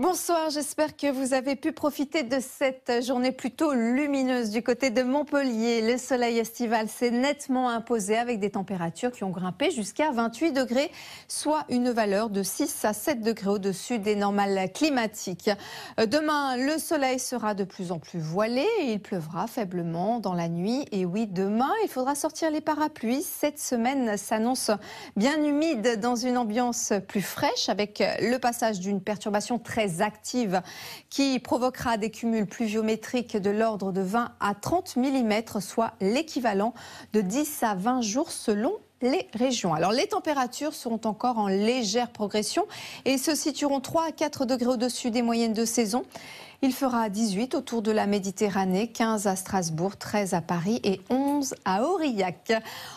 Bonsoir, j'espère que vous avez pu profiter de cette journée plutôt lumineuse du côté de Montpellier. Le soleil estival s'est nettement imposé avec des températures qui ont grimpé jusqu'à 28 degrés, soit une valeur de 6 à 7 degrés au-dessus des normales climatiques. Euh, demain, le soleil sera de plus en plus voilé et il pleuvra faiblement dans la nuit. Et oui, demain, il faudra sortir les parapluies. Cette semaine s'annonce bien humide dans une ambiance plus fraîche avec le passage d'une perturbation très actives, active qui provoquera des cumuls pluviométriques de l'ordre de 20 à 30 mm, soit l'équivalent de 10 à 20 jours selon les régions. Alors les températures seront encore en légère progression et se situeront 3 à 4 degrés au-dessus des moyennes de saison. Il fera 18 autour de la Méditerranée, 15 à Strasbourg, 13 à Paris et 11 à Aurillac.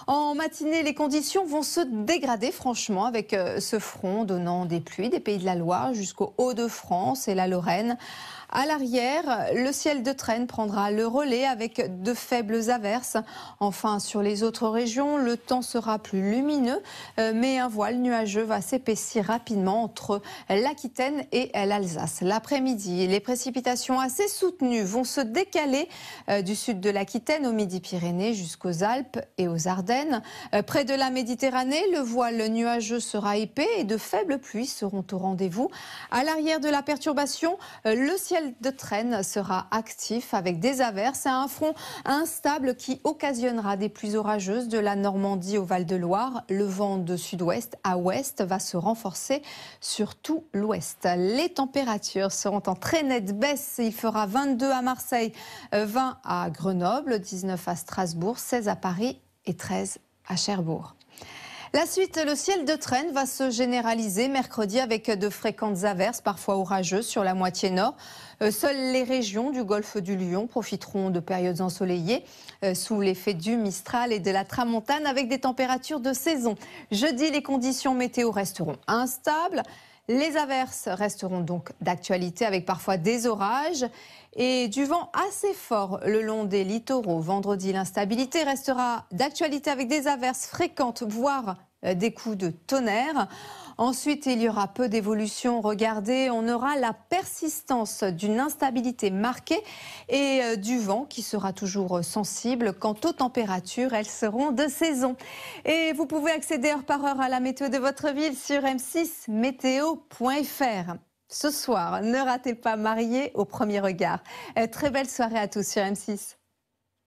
En matinée, les conditions vont se dégrader franchement avec euh, ce front donnant des pluies des pays de la Loire jusqu'au Haut-de-France et la Lorraine. À l'arrière, le ciel de traîne prendra le relais avec de faibles averses. Enfin, sur les autres régions, le temps sera plus lumineux, euh, mais un voile nuageux va s'épaissir rapidement entre l'Aquitaine et l'Alsace. L'après-midi, les précipitations précipitations assez soutenues vont se décaler euh, du sud de l'Aquitaine au Midi-Pyrénées jusqu'aux Alpes et aux Ardennes. Euh, près de la Méditerranée, le voile nuageux sera épais et de faibles pluies seront au rendez-vous. À l'arrière de la perturbation, euh, le ciel de traîne sera actif avec des averses et un front instable qui occasionnera des pluies orageuses de la Normandie au Val-de-Loire. Le vent de sud-ouest à ouest va se renforcer sur tout l'ouest. Les températures seront en très nette il fera 22 à Marseille, 20 euh, à Grenoble, 19 à Strasbourg, 16 à Paris et 13 à Cherbourg. La suite, le ciel de traîne va se généraliser mercredi avec de fréquentes averses, parfois orageuses, sur la moitié nord. Euh, seules les régions du golfe du Lion profiteront de périodes ensoleillées euh, sous l'effet du Mistral et de la Tramontane avec des températures de saison. Jeudi, les conditions météo resteront instables. Les averses resteront donc d'actualité avec parfois des orages et du vent assez fort le long des littoraux. Vendredi, l'instabilité restera d'actualité avec des averses fréquentes, voire euh, des coups de tonnerre. Ensuite, il y aura peu d'évolution. Regardez, on aura la persistance d'une instabilité marquée et euh, du vent qui sera toujours sensible. Quant aux températures, elles seront de saison. Et vous pouvez accéder heure par heure à la météo de votre ville sur m6météo.fr. Ce soir, ne ratez pas Marié au premier regard. Euh, très belle soirée à tous sur M6.